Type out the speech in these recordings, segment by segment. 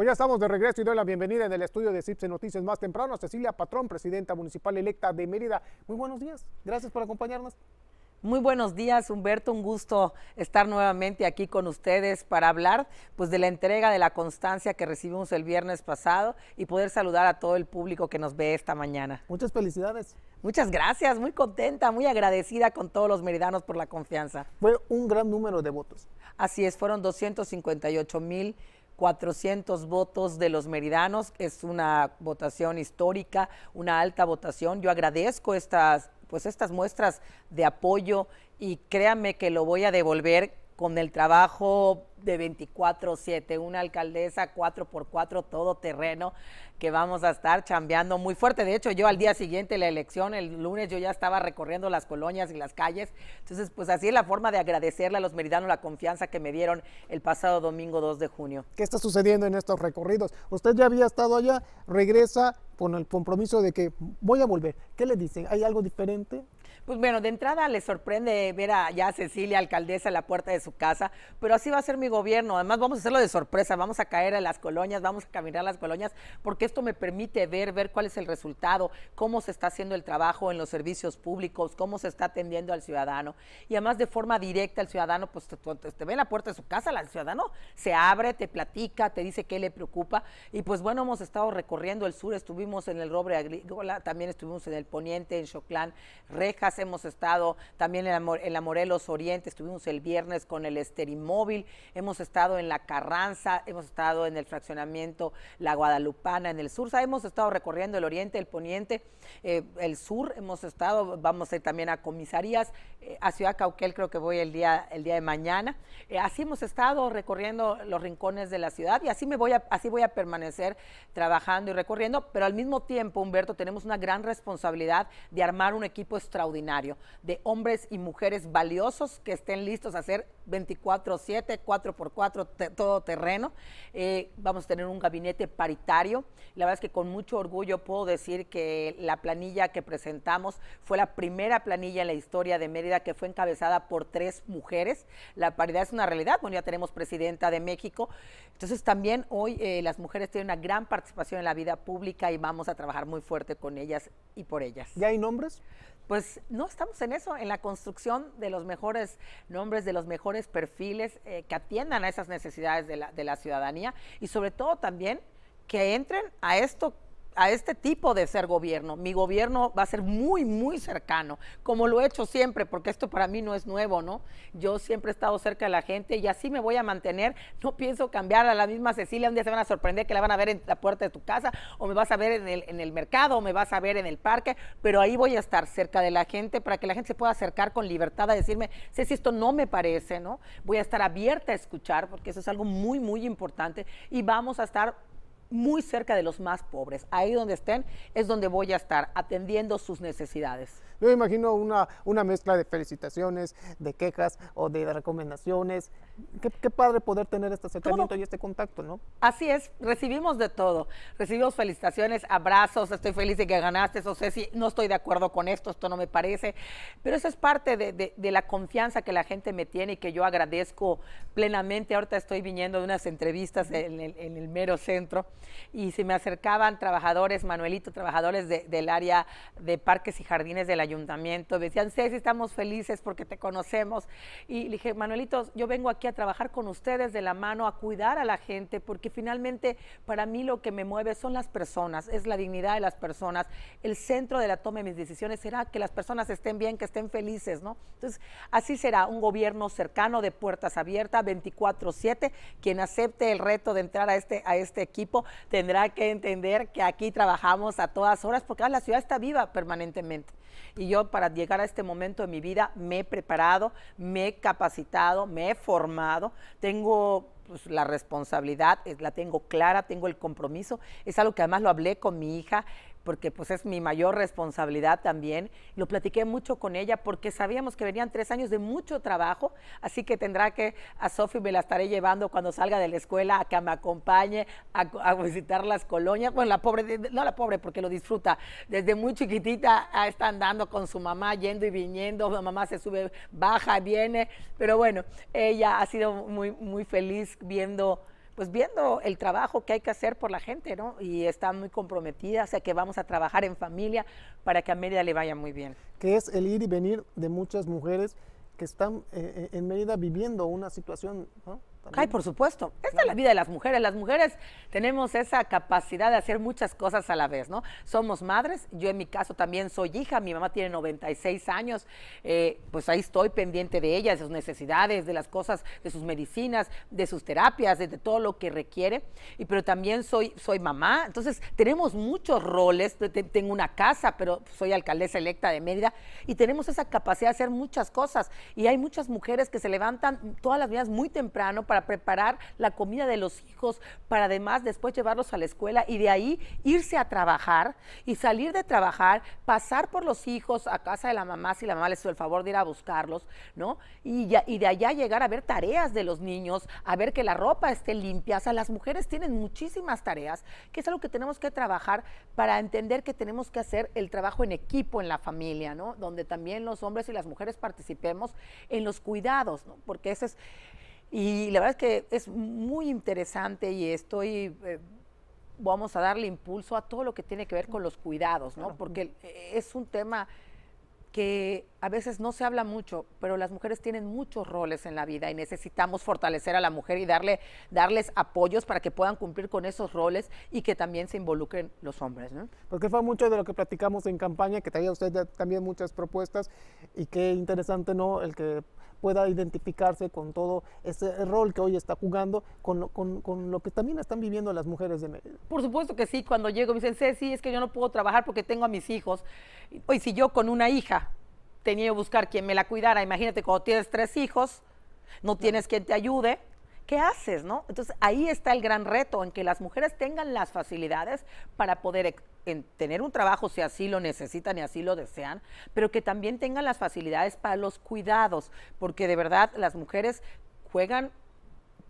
Pues ya estamos de regreso y doy la bienvenida en el estudio de CIPSE Noticias más temprano a Cecilia Patrón, presidenta municipal electa de Mérida. Muy buenos días, gracias por acompañarnos. Muy buenos días, Humberto. Un gusto estar nuevamente aquí con ustedes para hablar pues de la entrega de la constancia que recibimos el viernes pasado y poder saludar a todo el público que nos ve esta mañana. Muchas felicidades. Muchas gracias, muy contenta, muy agradecida con todos los meridanos por la confianza. Fue un gran número de votos. Así es, fueron 258 mil 400 votos de los meridanos. Es una votación histórica, una alta votación. Yo agradezco estas, pues estas muestras de apoyo y créanme que lo voy a devolver con el trabajo de 24/7, una alcaldesa 4x4 todo terreno que vamos a estar chambeando muy fuerte. De hecho, yo al día siguiente la elección, el lunes yo ya estaba recorriendo las colonias y las calles. Entonces, pues así es la forma de agradecerle a los meridanos la confianza que me dieron el pasado domingo 2 de junio. ¿Qué está sucediendo en estos recorridos? Usted ya había estado allá, regresa con el compromiso de que voy a volver. ¿Qué le dicen? ¿Hay algo diferente? Pues bueno, de entrada le sorprende ver a ya Cecilia, alcaldesa, en la puerta de su casa, pero así va a ser mi gobierno. Además, vamos a hacerlo de sorpresa, vamos a caer a las colonias, vamos a caminar a las colonias, porque esto me permite ver, ver cuál es el resultado, cómo se está haciendo el trabajo en los servicios públicos, cómo se está atendiendo al ciudadano. Y además, de forma directa, el ciudadano, pues te, te ve en la puerta de su casa, el ciudadano se abre, te platica, te dice qué le preocupa. Y pues bueno, hemos estado recorriendo el sur, estuvimos en el Robre Agrícola, también estuvimos en el Poniente, en Choclán, Rejas hemos estado también en la, en Morelos Oriente, estuvimos el viernes con el Esterimóvil, hemos estado en la Carranza, hemos estado en el fraccionamiento La Guadalupana, en el sur, hemos estado recorriendo el Oriente, el Poniente, eh, el sur, hemos estado, vamos a ir también a comisarías, eh, a Ciudad Cauquel creo que voy el día, el día de mañana. Eh, así hemos estado recorriendo los rincones de la ciudad y así me voy así voy a permanecer trabajando y recorriendo, pero al mismo tiempo, Humberto, tenemos una gran responsabilidad de armar un equipo extraordinario extraordinario de hombres y mujeres valiosos que estén listos a hacer 24-7, 4x4, todo terreno. Eh, vamos a tener un gabinete paritario. La verdad es que con mucho orgullo puedo decir que la planilla que presentamos fue la primera planilla en la historia de Mérida que fue encabezada por tres mujeres. La paridad es una realidad. Bueno, ya tenemos presidenta de México. Entonces también hoy eh, las mujeres tienen una gran participación en la vida pública y vamos a trabajar muy fuerte con ellas y por ellas. ¿Ya hay nombres? pues no estamos en eso, en la construcción de los mejores nombres, de los mejores perfiles eh, que atiendan a esas necesidades de la, de la ciudadanía y sobre todo también que entren a esto a este tipo de ser gobierno. Mi gobierno va a ser muy, muy cercano, como lo he hecho siempre, porque esto para mí no es nuevo, ¿no? Yo siempre he estado cerca de la gente y así me voy a mantener. No pienso cambiar a la misma Cecilia. Un día se van a sorprender que la van a ver en la puerta de tu casa, o me vas a ver en el, mercado, o me vas a ver en el parque, pero ahí voy a estar cerca de la gente para que la gente se pueda acercar con libertad a decirme, sé si esto no me parece, ¿no? Voy a estar abierta a escuchar, porque eso es algo muy, muy importante. Y vamos a estar muy cerca de los más pobres. Ahí donde estén es donde voy a estar atendiendo sus necesidades. Yo imagino una, una mezcla de felicitaciones, de quejas o de recomendaciones. Qué, padre poder tener este acercamiento y este contacto, ¿no? Así es, recibimos de todo. Recibimos felicitaciones, abrazos, estoy feliz de que ganaste, o si no estoy de acuerdo con esto, esto no me parece. Pero eso es parte de, la confianza que la gente me tiene y que yo agradezco plenamente. Ahorita estoy viniendo de unas entrevistas en en el mero centro y se me acercaban trabajadores, Manuelito, trabajadores del área de parques y jardines del ayuntamiento, decían, sí estamos felices porque te conocemos. Y le dije, Manuelito, yo vengo aquí a trabajar con ustedes de la mano, a cuidar a la gente, porque finalmente para mí lo que me mueve son las personas, es la dignidad de las personas. El centro de la toma de mis decisiones será que las personas estén bien, que estén felices, ¿no? Entonces, así será un gobierno cercano de puertas abiertas, 24-7, quien acepte el reto de entrar a este, este equipo tendrá que entender que aquí trabajamos a todas horas porque ah, la ciudad está viva permanentemente. Y yo para llegar a este momento de mi vida me he preparado, me he capacitado, me he formado, tengo pues, la responsabilidad, la tengo clara, tengo el compromiso. Es algo que además lo hablé con mi hija porque pues es mi mayor responsabilidad también. Lo platiqué mucho con ella porque sabíamos que venían tres años de mucho trabajo, así que tendrá que a Sofi me la estaré llevando cuando salga de la escuela a que me acompañe a, visitar las colonias. Bueno, la pobre, no la pobre porque lo disfruta. Desde muy chiquitita está andando con su mamá, yendo y viniendo. La mamá se sube, baja, viene. Pero bueno, ella ha sido muy, muy feliz viendo pues viendo el trabajo que hay que hacer por la gente, ¿no? Y está muy comprometida, o sea que vamos a trabajar en familia para que a Mérida le vaya muy bien. Que es el ir y venir de muchas mujeres que están eh, eh, en Mérida viviendo una situación ¿no? Ay, por supuesto. Esta es la vida de las mujeres. Las mujeres tenemos esa capacidad de hacer muchas cosas a la vez, ¿no? Somos madres, yo en mi caso también soy hija, mi mamá tiene 96 años, eh, pues ahí estoy pendiente de ella, de sus necesidades, de las cosas, de sus medicinas, de sus terapias, de, todo lo que requiere. Y pero también soy, soy mamá, entonces tenemos muchos roles, tengo una casa, pero soy alcaldesa electa de Mérida y tenemos esa capacidad de hacer muchas cosas. Y hay muchas mujeres que se levantan todas las mañanas muy temprano para preparar la comida de los hijos, para además después llevarlos a la escuela y de ahí irse a trabajar y salir de trabajar, pasar por los hijos a casa de la mamá si la mamá les hizo el favor de ir a buscarlos, ¿no? Y, de allá llegar a ver tareas de los niños, a ver que la ropa esté limpia. O sea, las mujeres tienen muchísimas tareas, que es algo que tenemos que trabajar para entender que tenemos que hacer el trabajo en equipo en la familia, ¿no? Donde también los hombres y las mujeres participemos en los cuidados, ¿no? Porque ese es y la verdad es que es muy interesante y estoy, eh, vamos a darle impulso a todo lo que tiene que ver con los cuidados, ¿no? Porque eh, es un tema que a veces no se habla mucho, pero las mujeres tienen muchos roles en la vida y necesitamos fortalecer a la mujer y darle, darles apoyos para que puedan cumplir con esos roles y que también se involucren los hombres. ¿no? Porque fue mucho de lo que platicamos en campaña, que traía usted también muchas propuestas y qué interesante, ¿no? El que pueda identificarse con todo ese rol que hoy está jugando, con lo, que también están viviendo las mujeres de Mérida. Por supuesto que sí, cuando llego me dicen, sí, es que yo no puedo trabajar porque tengo a mis hijos. Hoy si yo con una hija tenía que buscar quien me la cuidara, imagínate cuando tienes tres hijos, no tienes quien te ayude, ¿qué haces, no? Entonces ahí está el gran reto, en que las mujeres tengan las facilidades para poder e, tener un trabajo si así lo necesitan y así lo desean, pero que también tengan las facilidades para los cuidados, porque de verdad las mujeres juegan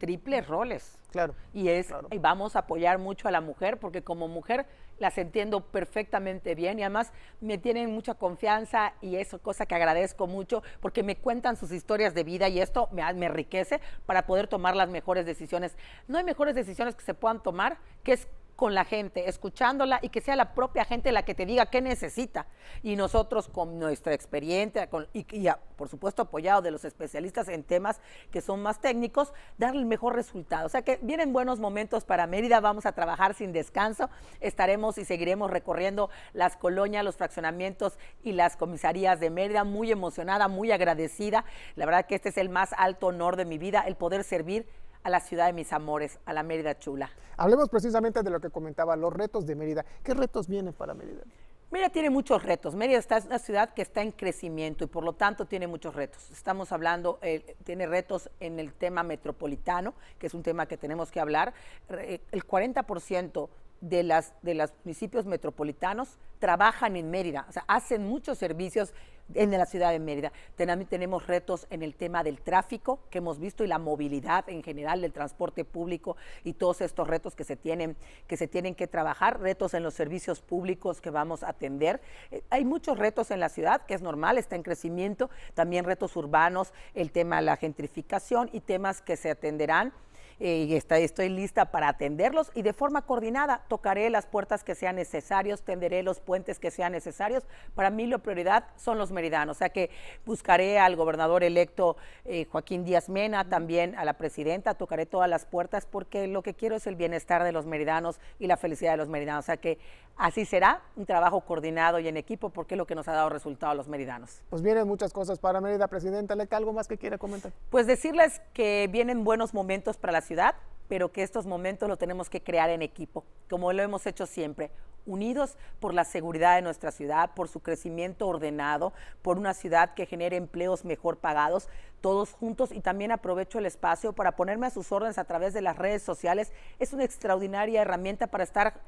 triples roles. Claro. Y es, Y vamos a apoyar mucho a la mujer, porque como mujer las entiendo perfectamente bien y además me tienen mucha confianza y eso, cosa que agradezco mucho, porque me cuentan sus historias de vida y esto me, me enriquece para poder tomar las mejores decisiones. No hay mejores decisiones que se puedan tomar, que es con la gente, escuchándola y que sea la propia gente la que te diga qué necesita. Y nosotros con nuestra experiencia y, ah, por supuesto apoyado de los especialistas en temas que son más técnicos, darle el mejor resultado. O sea que vienen buenos momentos para Mérida, vamos a trabajar sin descanso, estaremos y seguiremos recorriendo las colonias, los fraccionamientos y las comisarías de Mérida, muy emocionada, muy agradecida. La verdad que este es el más alto honor de mi vida, el poder servir a la ciudad de mis amores, a la Mérida Chula. Hablemos precisamente de lo que comentaba, los retos de Mérida. ¿Qué retos vienen para Mérida? Mérida tiene muchos retos. Mérida es una ciudad que está en crecimiento y por lo tanto tiene muchos retos. Estamos hablando, eh, tiene retos en el tema metropolitano, que es un tema que tenemos que hablar. El 40% de, las, de los municipios metropolitanos trabajan en Mérida, o sea, hacen muchos servicios en la ciudad de Mérida. También tenemos retos en el tema del tráfico que hemos visto y la movilidad en general del transporte público y todos estos retos que se tienen que se tienen que trabajar, retos en los servicios públicos que vamos a atender. Eh, hay muchos retos en la ciudad, que es normal, está en crecimiento, también retos urbanos, el tema de la gentrificación y temas que se atenderán eh, y estoy lista para atenderlos y de forma coordinada tocaré las puertas que sean necesarios, tenderé los puentes que sean necesarios. Para mí la prioridad son los meridanos, o sea que buscaré al gobernador electo eh, Joaquín Díaz Mena, también a la presidenta, tocaré todas las puertas porque lo que quiero es el bienestar de los meridanos y la felicidad de los meridanos. O sea que así será un trabajo coordinado y en equipo porque es lo que nos ha dado resultado a los meridanos. Pues vienen muchas cosas para Mérida, presidenta le ¿algo más que quiera comentar? Pues decirles que vienen buenos momentos para las ciudad, pero que estos momentos lo tenemos que crear en equipo, como lo hemos hecho siempre, unidos por la seguridad de nuestra ciudad, por su crecimiento ordenado, por una ciudad que genere empleos mejor pagados, todos juntos y también aprovecho el espacio para ponerme a sus órdenes a través de las redes sociales. Es una extraordinaria herramienta para estar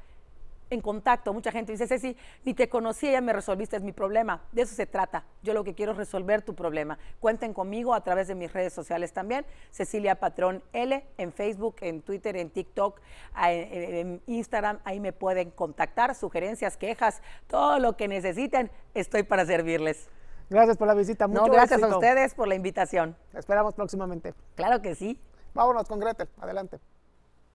en contacto. Mucha gente dice, Ceci, ni te conocí, ya me resolviste es mi problema. De eso se trata. Yo lo que quiero es resolver tu problema. Cuenten conmigo a través de mis redes sociales también. Cecilia Patrón L en Facebook, en Twitter, en TikTok, en Instagram. Ahí me pueden contactar, sugerencias, quejas, todo lo que necesiten. Estoy para servirles. Gracias por la visita. muchas gracias a ustedes por la invitación. esperamos próximamente. Claro que sí. Vámonos con Gretel. Adelante.